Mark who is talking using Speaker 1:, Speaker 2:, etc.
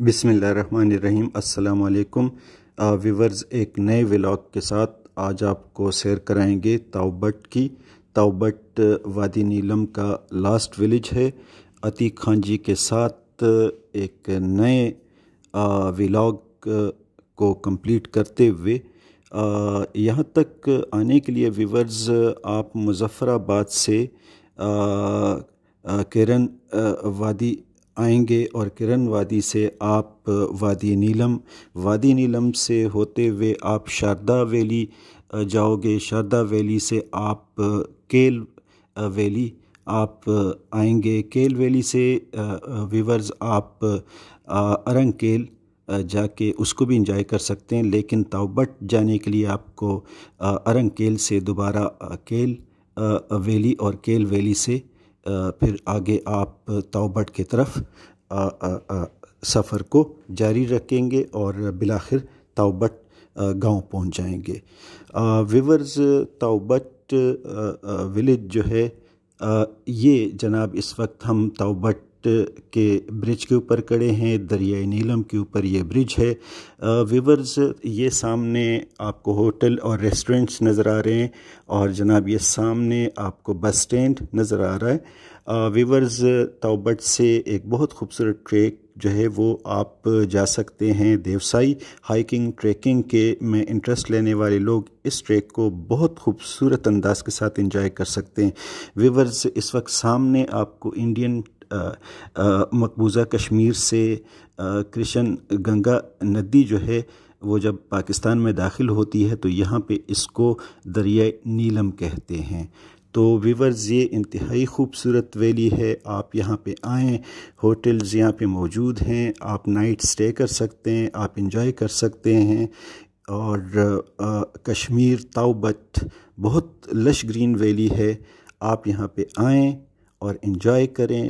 Speaker 1: बिसमीम अल्लाम व्यूवर्स एक नए व्लॉग के साथ आज आपको शेयर कराएंगे ताउबट की ताउबट वादी नीलम का लास्ट विलेज है अतीक खान जी के साथ एक नए व्लॉग को कंप्लीट करते हुए यहाँ तक आने के लिए व्यूवर्स आप मुजफ़राबाद से किरण वादी आएंगे और किरण वादी से आप वादी नीलम वादी नीलम से होते हुए आप शारदा वैली जाओगे शारदा वैली से आप केल वैली आप आएंगे केल वैली से वीवर्स आप अरंग केल जाके उसको भी इंजॉय कर सकते हैं लेकिन ताउबट जाने के लिए आपको अरंग केल से दोबारा केल वैली और केल वैली से फिर आगे आप तौबट की तरफ सफ़र को जारी रखेंगे और बिलाखिर तौबट गांव पहुंच जाएंगे विवर्स तौबट विलेज जो है ये जनाब इस वक्त हम तौबट के ब्रिज के ऊपर खड़े हैं दरियाए नीलम के ऊपर ये ब्रिज है वीवर्स ये सामने आपको होटल और रेस्टोरेंट्स नज़र आ रहे हैं और जनाब ये सामने आपको बस स्टैंड नज़र आ रहा है वीवर्स तोबट से एक बहुत खूबसूरत ट्रैक जो है वो आप जा सकते हैं देवसाई हाइकिंग ट्रैकिंग के में इंटरेस्ट लेने वाले लोग इस ट्रैक को बहुत खूबसूरत अंदाज के साथ इंजॉय कर सकते हैं वीवर्स इस वक्त सामने आपको इंडियन मकबूजा कश्मीर से कृष्ण गंगा नदी जो है वो जब पाकिस्तान में दाखिल होती है तो यहाँ पे इसको दरिया नीलम कहते हैं तो वीवर्स ये इंतहाई खूबसूरत वैली है आप यहाँ पे आएँ होटल्स यहाँ पे मौजूद हैं आप नाइट स्टे कर सकते हैं आप इंजॉय कर सकते हैं और आ, कश्मीर ताउबत बहुत लश ग्रीन वैली है आप यहाँ पे आएँ और इंजॉय करें